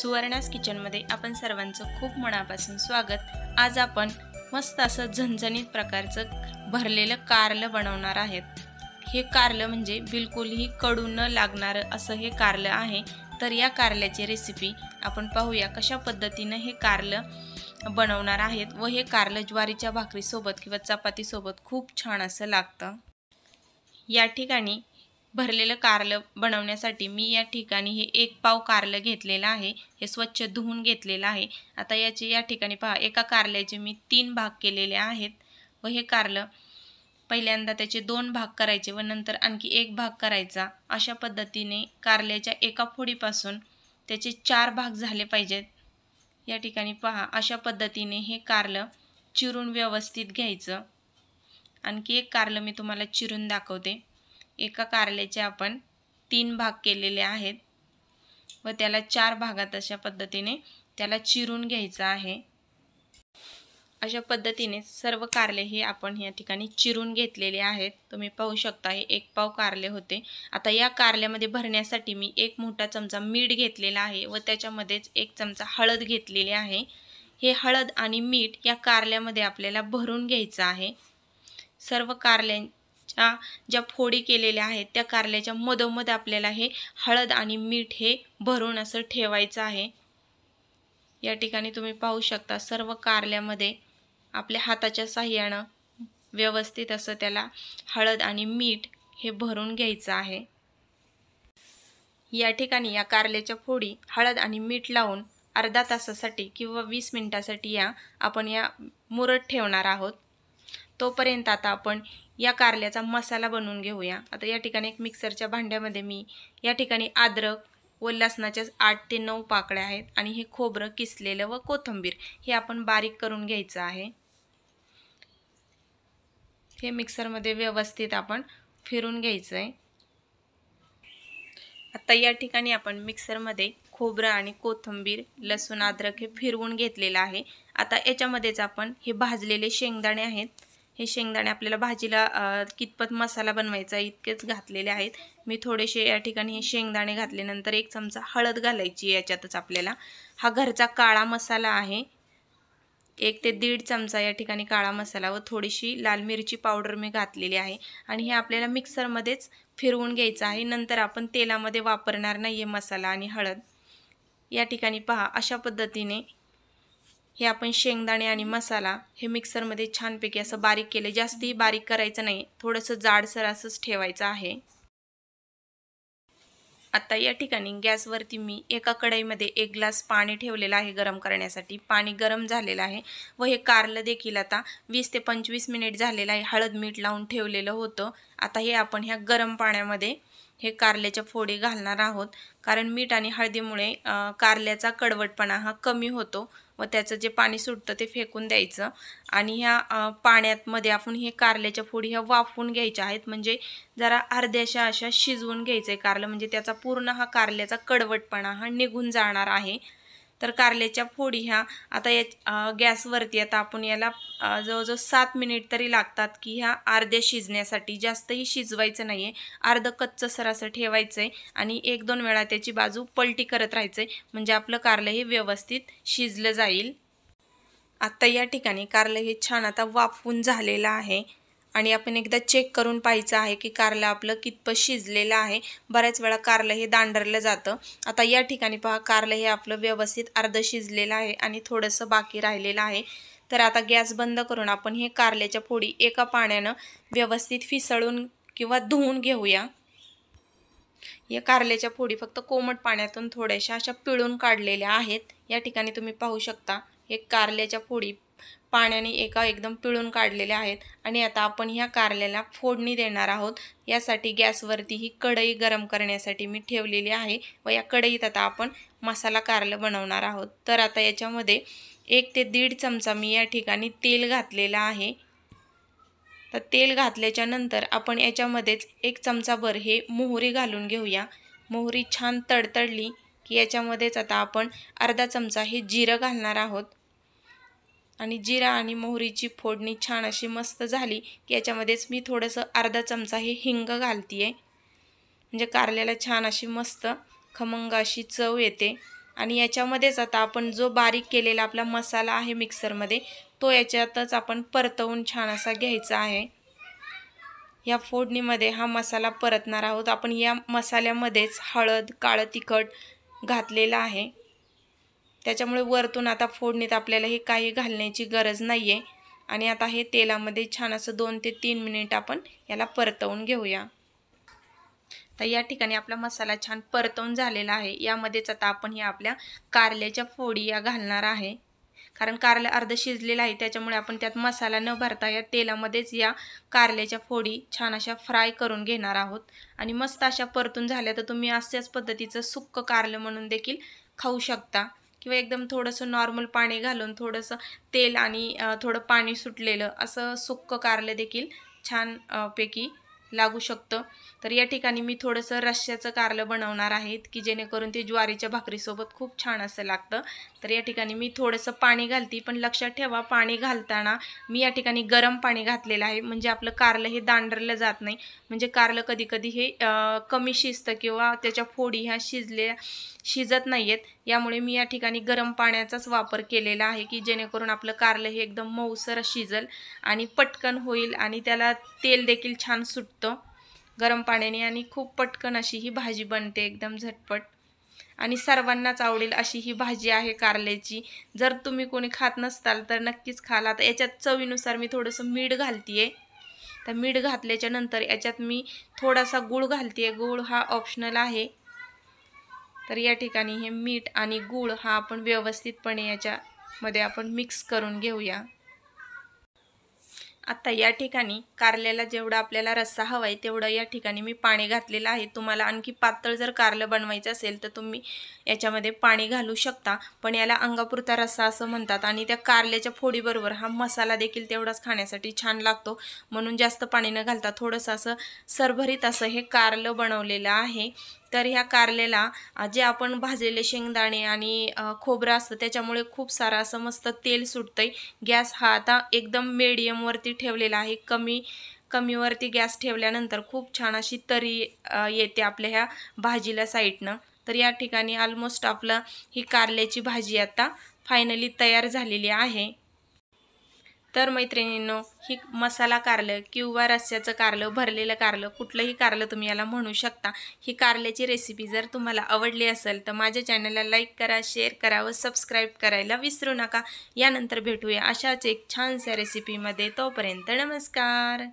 सुवर्णास किचनमध्ये आपण सर्वांचं खूप मनापासून स्वागत आज आपण मस्त असं झणझणीत प्रकारचं भरलेलं कारलं बनवणार आहेत हे कारलं म्हणजे बिलकुलही कडू न लागणारं असं हे कारलं आहे तर या कारल्याची रेसिपी आपण पाहूया कशा पद्धतीनं हे कारलं बनवणार आहेत व हे कारलं ज्वारीच्या भाकरीसोबत किंवा चपातीसोबत खूप छान असं लागतं या ठिकाणी भरलेलं कारलं बनवण्यासाठी मी या ठिकाणी हे एक पाव कारलं घेतलेलं आहे हे स्वच्छ धुवून घेतलेलं आहे आता याचे या ठिकाणी पहा एका कारल्याचे मी तीन भाग केलेले आहेत व हे कारलं पहिल्यांदा त्याचे दोन भाग करायचे व नंतर आणखी एक भाग करायचा अशा पद्धतीने कारल्याच्या एका फोडीपासून त्याचे चार भाग झाले पाहिजेत या ठिकाणी पहा अशा पद्धतीने हे कारलं चिरून व्यवस्थित घ्यायचं आणखी एक कारलं मी तुम्हाला चिरून दाखवते एका कारल्याचे आपण तीन भाग केलेले आहेत व त्याला चार भागात अशा पद्धतीने त्याला चिरून घ्यायचं आहे अशा पद्धतीने सर्व कारले हे आपण या ठिकाणी चिरून घेतलेले आहेत तुम्ही पाहू शकता हे एक पाव कारले होते आता या कारल्यामध्ये भरण्यासाठी मी एक मोठा चमचा मीठ घेतलेला आहे व त्याच्यामध्येच एक चमचा हळद घेतलेली आहे हे हळद आणि मीठ या कारल्यामध्ये आपल्याला भरून घ्यायचं आहे सर्व कारल्या च्या ज्या फोडी केलेल्या आहेत त्या कारल्याच्या मधोमध आपल्याला हे हळद आणि मीठ हे भरून असं ठेवायचं आहे या ठिकाणी तुम्ही पाहू शकता सर्व कारल्यामध्ये आपल्या हाताच्या साह्यानं व्यवस्थित असं त्याला हळद आणि मीठ हे भरून घ्यायचं आहे या ठिकाणी या कारल्याच्या फोडी हळद आणि मीठ लावून अर्धा तासासाठी किंवा वीस मिनटासाठी या आपण या मुरत ठेवणार आहोत तोपर्यंत आता आपण या कारल्याचा मसाला बनवून घेऊया आता या ठिकाणी एक मिक्सरच्या भांड्यामध्ये मी या ठिकाणी अद्रक व लसणाच्याच आठ ते नऊ पाकळ्या आहेत आणि हे खोबरं किसलेलं व कोथंबीर हे आपण बारीक करून घ्यायचं आहे हे मिक्सरमध्ये व्यवस्थित आपण फिरून घ्यायचं आहे आता या ठिकाणी आपण मिक्सरमध्ये खोबरं आणि कोथंबीर लसूण अद्रक हे फिरवून घेतलेलं आहे आता याच्यामध्येच आपण हे भाजलेले शेंगदाणे आहेत हे शेंगदाणे आपल्याला भाजीला कितपत मसाला बनवायचा इतकेच घातलेले आहेत मी थोडेसे या ठिकाणी हे शेंगदाणे घातल्यानंतर एक चमचा हळद घालायची याच्यातच आपल्याला हा घरचा काळा मसाला आहे एक ते दीड चमचा या ठिकाणी काळा मसाला व थोडीशी लाल मिरची पावडर मी घातलेली आहे आणि हे आपल्याला मिक्सरमध्येच फिरवून घ्यायचं आहे नंतर आपण तेलामध्ये वापरणार नाही आहे मसाला आणि हळद या ठिकाणी पहा अशा पद्धतीने हे आपण शेंगदाणे आणि मसाला हे मिक्सरमध्ये छानपैकी असं बारीक केले जास्तही बारीक करायचं नाही थोडंसं जाडसर असंच ठेवायचं आहे आता या ठिकाणी गॅसवरती मी एका कढईमध्ये एक ग्लास पाणी ठेवलेलं आहे गरम करण्यासाठी पाणी गरम झालेलं आहे व हे कारलं देखील आता वीस ते पंचवीस मिनिट झालेलं आहे हळद मीठ लावून ठेवलेलं होतं आता हे आपण ह्या गरम पाण्यामध्ये हे कारल्याच्या फोडी घालणार आहोत कारण मीठ आणि हळदीमुळे कारल्याचा कडवटपणा हा कमी होतो व त्याचं जे पाणी सुटतं ते फेकून द्यायचं आणि ह्या पाण्यामध्ये आपण हे कारल्याच्या फोडी ह्या वाफवून घ्यायच्या आहेत म्हणजे जरा अर्ध्याशा अशा शिजवून घ्यायचं आहे कारलं म्हणजे त्याचा पूर्ण हा कारल्याचा कडवटपणा हा निघून जाणार आहे तर कारल्याच्या फोडी ह्या आता या गॅसवरती आता आपण याला जवळजवळ सात मिनिट तरी लागतात की ह्या अर्ध्या शिजण्यासाठी जास्तही शिजवायचं नाही आहे अर्धं कच्चं सर असं ठेवायचं आहे आणि एक दोन वेळा त्याची बाजू पलटी करत राहायचं आहे म्हणजे आपलं कारलं हे व्यवस्थित शिजलं जाईल आत्ता या ठिकाणी कारलं हे छान आता वाफवून झालेलं आहे आणि आपण एकदा चेक करून पाहायचं आहे की कारलं आपलं कितपत शिजलेलं आहे बऱ्याच वेळा कारलं हे दांडरलं जातं आता या ठिकाणी पहा कारलं हे आपलं व्यवस्थित अर्ध शिजलेलं आहे आणि थोडंसं बाकी राहिलेलं आहे तर आता गॅस बंद करून आपण हे कारल्याच्या फोडी एका पाण्यानं व्यवस्थित फिसळून किंवा धुवून घेऊया या कारल्याच्या फोडी फक्त कोमट पाण्यातून थोड्याशा अशा पिळून काढलेल्या आहेत या ठिकाणी तुम्ही पाहू शकता हे कारल्याच्या फोडी पाण्याने एका एकदम पिळून काढलेल्या आहेत आणि आता आपण ह्या कारल्याला फोडणी देणार आहोत यासाठी गॅसवरती ही कढई गरम करण्यासाठी मी ठेवलेली आहे व या कढईत आता आपण मसाला कारलं बनवणार आहोत तर आता याच्यामध्ये एक ते दीड चमचा मी या ठिकाणी तेल घातलेलं आहे तर तेल घातल्याच्या नंतर आपण याच्यामध्येच एक चमचाभर हे मोहरी घालून घेऊया मोहरी छान तडतडली की याच्यामध्येच आता आपण अर्धा चमचा हे जिरं घालणार आहोत आणि जिरा आणि मोहरीची फोडणी छान अशी मस्त झाली की याच्यामध्येच मी थोडंसं अर्धा चमचा हे हिंग घालती आहे म्हणजे कारल्याला छान अशी मस्त खमंग अशी चव येते आणि याच्यामध्येच आता आपण जो बारीक केलेला आपला मसाला आहे मिक्सरमध्ये तो याच्यातच आपण परतवून छान असा घ्यायचा आहे या फोडणीमध्ये हा मसाला परतणार आहोत आपण या मसाल्यामध्येच हळद काळं तिखट घातलेला आहे त्याच्यामुळे वरतून आता फोडणीत आपल्याला हे काही घालण्याची गरज नाही आहे आणि आता हे तेलामध्ये छान असं दोन ते तीन मिनिट आपण याला परतवून घेऊया तर या ठिकाणी आपला मसाला छान परतवून झालेला आहे यामध्येच आता आपण हे आपल्या कारल्याच्या फोडी या घालणार आहे कारण कारलं अर्ध शिजलेलं आहे त्याच्यामुळे आपण त्यात मसाला न भरता या तेलामध्येच या कारल्याच्या फोडी छान अशा फ्राय करून घेणार आहोत आणि मस्त अशा परतून झाल्या तर तुम्ही अशाच पद्धतीचं सुक्क कारलं म्हणून देखील खाऊ शकता किंवा एकदम थोडंसं नॉर्मल पाणी घालून थोडंसं तेल आणि थोडं पाणी सुटलेलं असं सुक्क कारलं देखील छान पैकी लागू शकतं तर या ठिकाणी मी थोडंसं रश्श्याचं कारलं बनवणार आहे की जेणेकरून ते ज्वारीच्या भाकरीसोबत खूप छान असं लागतं तर या ठिकाणी मी थोडंसं पाणी घालते पण लक्षात ठेवा पाणी घालताना मी या ठिकाणी गरम पाणी घातलेलं आहे म्हणजे आपलं कारलं हे दांडरलं जात नाही म्हणजे कारलं कधी हे कमी शिजतं किंवा त्याच्या फोडी ह्या शिजल्या शिजत नाही आहेत यामुळे मी या ठिकाणी गरम पाण्याचाच वापर केलेला आहे की जेणेकरून आपलं कारलं हे एकदम मऊसर शिजल आणि पटकन होईल आणि त्याला तेल देखील छान सुट तो गरम पाण्याने आणि खूप पटकन अशी ही भाजी बनते एकदम झटपट आणि सर्वांनाच आवडेल अशी ही भाजी आहे कारल्याची जर तुम्ही कोणी खात नसताल तर नक्कीच खाला आता याच्यात चवीनुसार मी थोडंसं मीठ घालते तर मीठ घातल्याच्या नंतर याच्यात मी थोडासा गूळ घालते गूळ हा ऑप्शनल आहे तर या ठिकाणी हे मीठ आणि गूळ हा आपण व्यवस्थितपणे याच्यामध्ये आपण मिक्स करून घेऊया आत्ता या ठिकाणी कारल्याला जेवढा आपल्याला रस्सा हवा आहे तेवढं या ठिकाणी मी पाणी घातलेलं आहे तुम्हाला आणखी पातळ जर कारलं बनवायचं असेल तर तुम्ही याच्यामध्ये पाणी घालू शकता पण याला अंगापुरता रस्सा असं म्हणतात आणि त्या कारल्याच्या फोडीबरोबर हा मसाला देखील तेवढाच खाण्यासाठी छान लागतो म्हणून जास्त पाणी न घालता थोडंसं असं सरभरीत असं हे कारलं बनवलेलं आहे तर ह्या कारलेला जे आपण भाजलेले शेंगदाणे आणि खोबरं असतं त्याच्यामुळे खूप सारं असं मस्त तेल आहे गॅस हा आता एकदम मिडियमवरती ठेवलेला आहे कमी कमीवरती गॅस ठेवल्यानंतर खूप छान अशी तरी येते आपल्या ह्या भाजीला साईडनं तर या ठिकाणी ऑलमोस्ट आपलं ही कारल्याची भाजी आता फायनली तयार झालेली आहे तर मैत्रिणींनो ही मसाला कारलं किंवा रस्स्याचं कारलं भरलेलं कारलं कुठलंही कारलं तुम्ही याला म्हणू शकता ही कारल्याची रेसिपी जर तुम्हाला आवडली असेल तर माझ्या चॅनलला लाईक करा शेअर करा व सबस्क्राईब करायला विसरू नका यानंतर भेटूया अशाच एक छानशा रेसिपीमध्ये तोपर्यंत नमस्कार